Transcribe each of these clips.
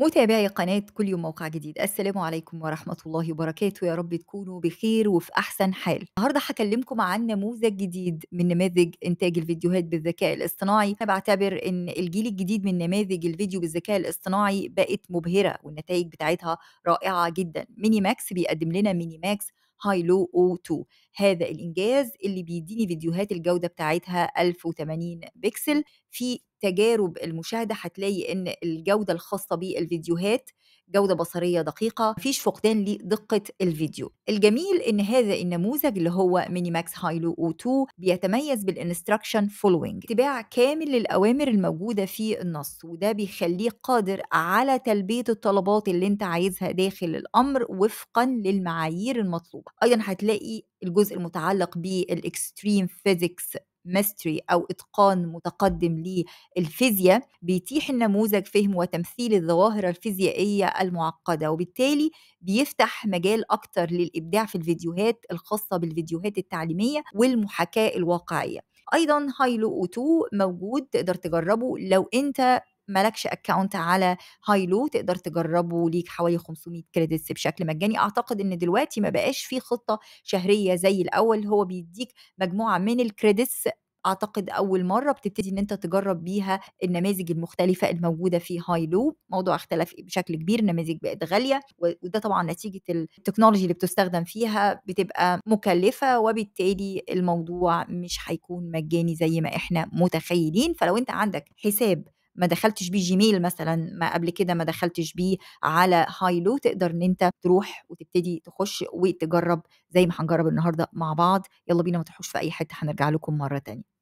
متابعي قناة كل يوم موقع جديد السلام عليكم ورحمة الله وبركاته يا رب تكونوا بخير وفي أحسن حال النهاردة هكلمكم عن نموذج جديد من نماذج إنتاج الفيديوهات بالذكاء الاصطناعي أنا بعتبر إن الجيل الجديد من نماذج الفيديو بالذكاء الاصطناعي بقت مبهرة والنتائج بتاعتها رائعة جدا ميني ماكس بيقدم لنا ميني ماكس هاي لو او 2 هذا الإنجاز اللي بيديني فيديوهات الجودة بتاعتها 1080 بكسل في تجارب المشاهدة هتلاقي إن الجودة الخاصة بالفيديوهات جودة بصرية دقيقة مفيش فقدان لدقة الفيديو الجميل إن هذا النموذج اللي هو ميني ماكس هايلو او 2 بيتميز بالانستراكشن فولوينج اتباع كامل للأوامر الموجودة في النص وده بيخليه قادر على تلبية الطلبات اللي انت عايزها داخل الأمر وفقا للمعايير المطلوبة أيضا هتلاقي الجزء المتعلق بالاكستريم فيزيكس ماستري أو إتقان متقدم للفيزياء بيتيح النموذج فهم وتمثيل الظواهر الفيزيائية المعقدة وبالتالي بيفتح مجال أكتر للإبداع في الفيديوهات الخاصة بالفيديوهات التعليمية والمحاكاة الواقعية ايضا هايلو او 2 موجود تقدر تجربه لو انت مالكش اكونت على هاي لو تقدر تجربه ليك حوالي 500 كريدتس بشكل مجاني اعتقد ان دلوقتي ما بقاش في خطه شهريه زي الاول هو بيديك مجموعه من الكريدتس اعتقد اول مره بتبتدي ان انت تجرب بيها النماذج المختلفه الموجوده في هاي لو موضوع اختلف بشكل كبير النماذج بقت غاليه وده طبعا نتيجه التكنولوجي اللي بتستخدم فيها بتبقى مكلفه وبالتالي الموضوع مش هيكون مجاني زي ما احنا متخيلين فلو انت عندك حساب ما دخلتش بيه جيميل مثلا ما قبل كده ما دخلتش بيه على هايلو تقدر ان انت تروح وتبتدي تخش وتجرب زي ما هنجرب النهارده مع بعض يلا بينا ما تروحوش في اي حته هنرجع لكم مره تانية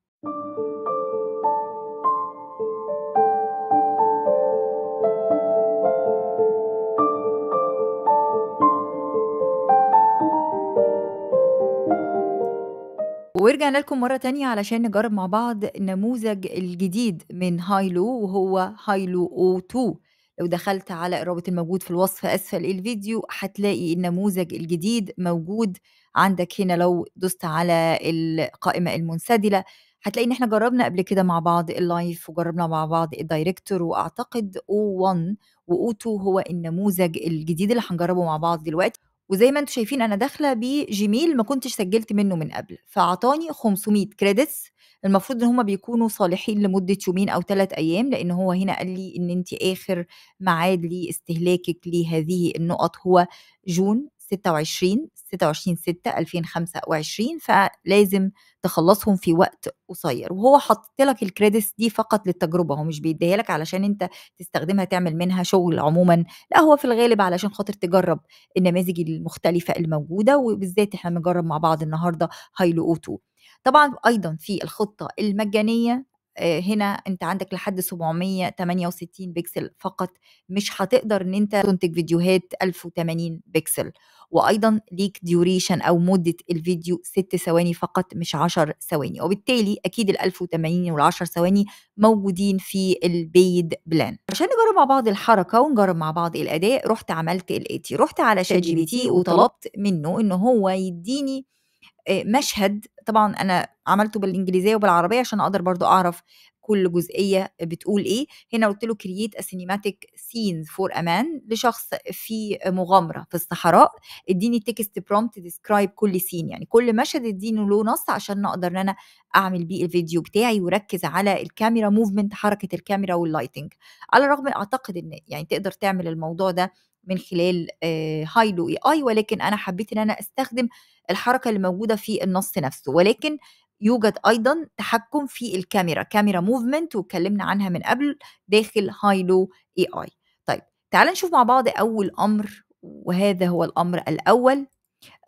ورجعنا لكم مرة تانية علشان نجرب مع بعض النموذج الجديد من هايلو وهو هايلو او 2 لو دخلت على الرابط الموجود في الوصف أسفل الفيديو هتلاقي النموذج الجديد موجود عندك هنا لو دوست على القائمة المنسدلة هتلاقي ان احنا جربنا قبل كده مع بعض اللايف وجربنا مع بعض الدايركتور واعتقد او 1 و او 2 هو النموذج الجديد اللي هنجربه مع بعض دلوقتي وزي ما انتم شايفين انا داخله بجيميل ما كنتش سجلت منه من قبل فاعطاني 500 كريدتس المفروض ان هما بيكونوا صالحين لمده يومين او ثلاث ايام لان هو هنا قال لي ان انت اخر ميعاد لاستهلاكك لهذه النقط هو جون 26 26 6 2025 فلازم تخلصهم في وقت قصير وهو حاطط لك الكريدتس دي فقط للتجربه هو مش بيديها لك علشان انت تستخدمها تعمل منها شغل عموما لا هو في الغالب علشان خاطر تجرب النماذج المختلفه الموجوده وبالذات احنا بنجرب مع بعض النهارده هايلو اوتو طبعا ايضا في الخطه المجانيه هنا انت عندك لحد 768 بكسل فقط مش هتقدر ان انت تنتج فيديوهات 1080 بكسل وايضا ليك ديوريشن او مده الفيديو 6 ثواني فقط مش 10 ثواني وبالتالي اكيد ال 1080 وال 10 ثواني موجودين في البيد بلان عشان نجرب مع بعض الحركه ونجرب مع بعض الاداء رحت عملت الاتي رحت على شات جي بي تي وطلبت منه ان هو يديني آه، مشهد طبعا انا عملته بالانجليزيه وبالعربيه عشان اقدر برضو اعرف كل جزئيه بتقول ايه هنا قلت له كرييت سينيماتيك سينز فور امان لشخص في مغامره في الصحراء اديني تكست برومبت ديسكرايب كل سين يعني كل مشهد اديني له نص عشان اقدر ان انا اعمل بيه الفيديو بتاعي وركز على الكاميرا موفمنت حركه الكاميرا واللايتنج على الرغم اعتقد ان يعني تقدر تعمل الموضوع ده من خلال هاي لو اي اي ولكن انا حبيت ان انا استخدم الحركه اللي موجوده في النص نفسه ولكن يوجد ايضا تحكم في الكاميرا كاميرا موفمنت واتكلمنا عنها من قبل داخل هاي لو اي اي طيب تعال نشوف مع بعض اول امر وهذا هو الامر الاول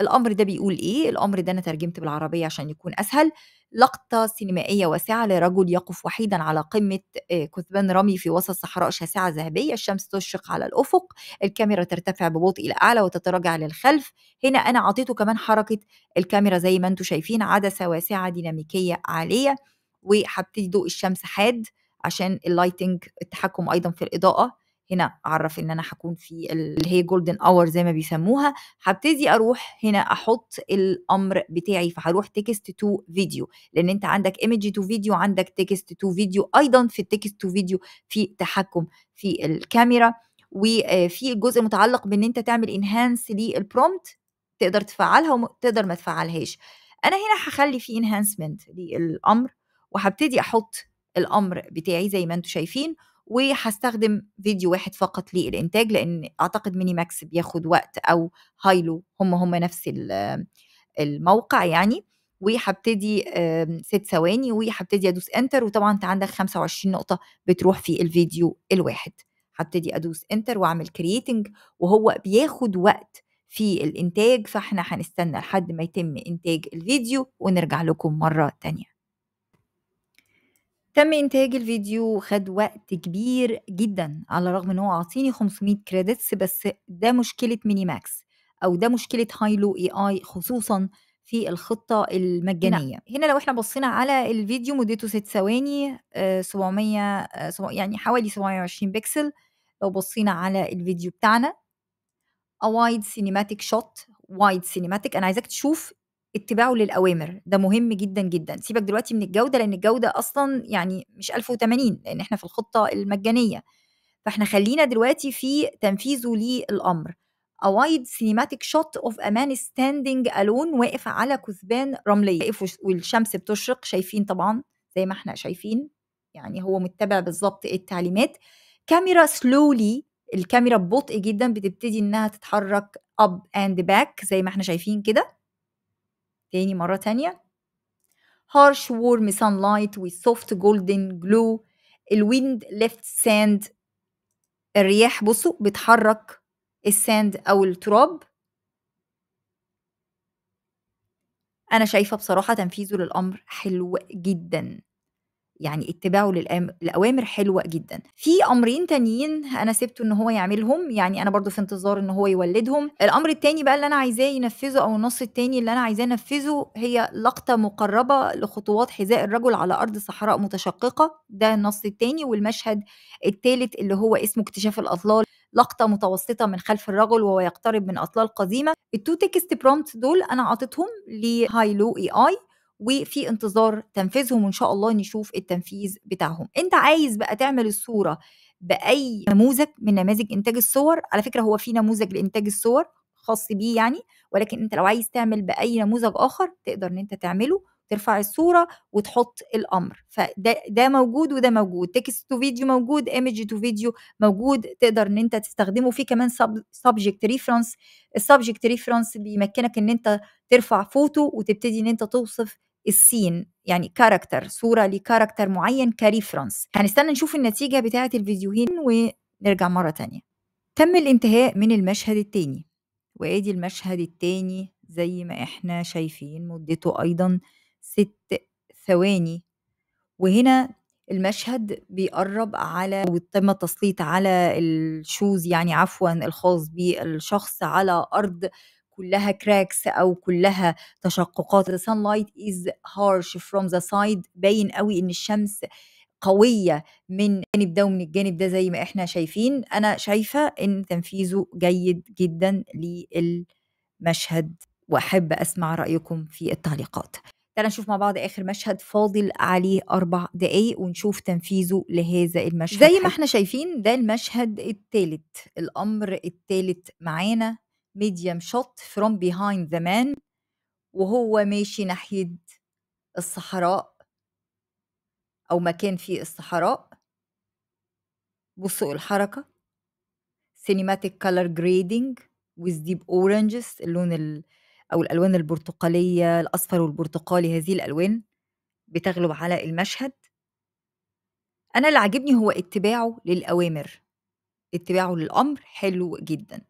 الامر ده بيقول ايه الامر ده انا ترجمت بالعربيه عشان يكون اسهل لقطة سينمائية واسعة لرجل يقف وحيدا على قمة آه، كثبان رمي في وسط صحراء شاسعة ذهبية الشمس تشرق على الأفق الكاميرا ترتفع ببطء إلى أعلى وتتراجع للخلف هنا أنا أعطيته كمان حركة الكاميرا زي ما أنتم شايفين عدسة واسعة ديناميكية عالية وهبتدي ضوء الشمس حاد عشان اللايتنج التحكم أيضا في الإضاءة هنا اعرف ان انا هكون في اللي هي جولدن اور زي ما بيسموها هبتدي اروح هنا احط الامر بتاعي فهروح تكست تو فيديو لان انت عندك ايمج تو فيديو عندك تكست تو فيديو ايضا في التكست تو فيديو في تحكم في الكاميرا وفي آه، الجزء المتعلق بان انت تعمل انهانس للبرومت تقدر تفعلها وتقدر ما تفعلهاش انا هنا هخلي في انهانسمنت للامر وهبتدي احط الامر بتاعي زي ما انتم شايفين وهستخدم فيديو واحد فقط للانتاج لان اعتقد ميني ماكس بياخد وقت او هايلو هم هم نفس الموقع يعني وهبتدي ست ثواني وهبتدي ادوس انتر وطبعا انت عندك 25 نقطه بتروح في الفيديو الواحد هبتدي ادوس انتر واعمل كرييتنج وهو بياخد وقت في الانتاج فاحنا هنستنى لحد ما يتم انتاج الفيديو ونرجع لكم مره تانيه تم إنتاج الفيديو وخد وقت كبير جدًا، على الرغم إن هو عاطيني 500 كريدتس بس ده مشكلة ميني ماكس أو ده مشكلة هايلو اي خصوصًا في الخطة المجانية. نعم. هنا لو إحنا بصينا على الفيديو مدته 6 ثواني 700 آه، آه، يعني حوالي 720 بكسل، لو بصينا على الفيديو بتاعنا اوايد سينيماتيك شوت وايد سينيماتيك أنا عايزاك تشوف اتباعه للاوامر ده مهم جدا جدا سيبك دلوقتي من الجوده لان الجوده اصلا يعني مش 1080 لان احنا في الخطه المجانيه فاحنا خلينا دلوقتي في تنفيذه للامر A wide cinematic shot of a man standing alone واقف على كثبان رملية واقف والشمس بتشرق شايفين طبعا زي ما احنا شايفين يعني هو متبع بالظبط التعليمات كاميرا سلولي الكاميرا ببطء جدا بتبتدي انها تتحرك up and back زي ما احنا شايفين كده تاني مرة تانية harsh warm sunlight with soft golden glow الويند ليفت sand الرياح بصوا بتحرك الساند أو التراب أنا شايفة بصراحة تنفيذه للأمر حلو جدا يعني اتباعه للاوامر حلوه جدا في امرين تانيين انا سبته ان هو يعملهم يعني انا برضو في انتظار ان هو يولدهم الامر التاني بقى اللي انا عايزاه ينفذه او النص التاني اللي انا عايزاه انفذه هي لقطه مقربه لخطوات حذاء الرجل على ارض صحراء متشققه ده النص التاني والمشهد التالت اللي هو اسمه اكتشاف الاطلال لقطه متوسطه من خلف الرجل وهو يقترب من اطلال قديمه التو تكست برومت دول انا عطيتهم لهاي لو اي اي وفي انتظار تنفيذهم وان شاء الله نشوف التنفيذ بتاعهم انت عايز بقى تعمل الصوره باي نموذج من نماذج انتاج الصور على فكره هو في نموذج لانتاج الصور خاص بيه يعني ولكن انت لو عايز تعمل باي نموذج اخر تقدر ان انت تعمله ترفع الصوره وتحط الامر فده ده موجود وده موجود تكست تو فيديو موجود ايمج تو فيديو موجود تقدر ان انت تستخدمه في كمان سبجكت ريفرنس السبجكت ريفرنس بيمكنك ان انت ترفع فوتو وتبتدي ان انت توصف السين يعني كاركتر صوره لكاركتر معين كريفرنس هنستنى يعني نشوف النتيجه بتاعه الفيديوهين ونرجع مره تانية تم الانتهاء من المشهد التاني وادي المشهد التاني زي ما احنا شايفين مدته ايضا ست ثواني وهنا المشهد بيقرب على وتم التسليط على الشوز يعني عفوا الخاص بالشخص على ارض كلها كراكس او كلها تشققات the sunlight is harsh from the side باين قوي ان الشمس قوية من الجانب ده ومن الجانب ده زي ما احنا شايفين انا شايفة ان تنفيذه جيد جدا للمشهد واحب اسمع رايكم في التعليقات تعالى نشوف مع بعض اخر مشهد فاضل عليه اربع دقايق ونشوف تنفيذه لهذا المشهد زي ما احنا شايفين ده المشهد الثالث الامر الثالث معانا ميديم شوت فروم بيهايند ذا مان وهو ماشي ناحية الصحراء أو مكان فيه الصحراء بصوا الحركة سينيماتيك كولر جريدنج with deep oranges اللون ال... أو الألوان البرتقالية الأصفر والبرتقالي هذه الألوان بتغلب على المشهد أنا اللي عاجبني هو اتباعه للأوامر اتباعه للأمر حلو جدا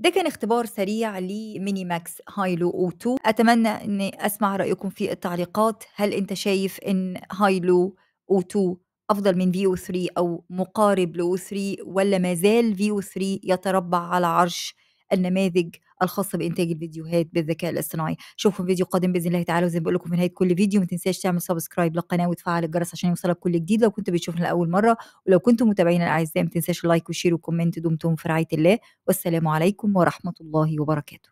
ده كان اختبار سريع لميني ماكس هايلو 2 أتمنى أن أسمع رأيكم في التعليقات هل أنت شايف أن هايلو 2 أفضل من فيو 3 أو مقارب لو 3 ولا ما زال فيو 3 يتربع على عرش النماذج الخاصه بانتاج الفيديوهات بالذكاء الاصطناعي اشوفكم فيديو قادم باذن الله تعالى وزي ما بقول لكم في نهايه كل فيديو ما تنساش تعمل سبسكرايب للقناه وتفعل الجرس عشان يوصلك كل جديد لو كنت بتشوفنا لاول مره ولو كنتم متابعينا الاعزاء ما تنساش اللايك والشير وكومنت دمتم في رعايه الله والسلام عليكم ورحمه الله وبركاته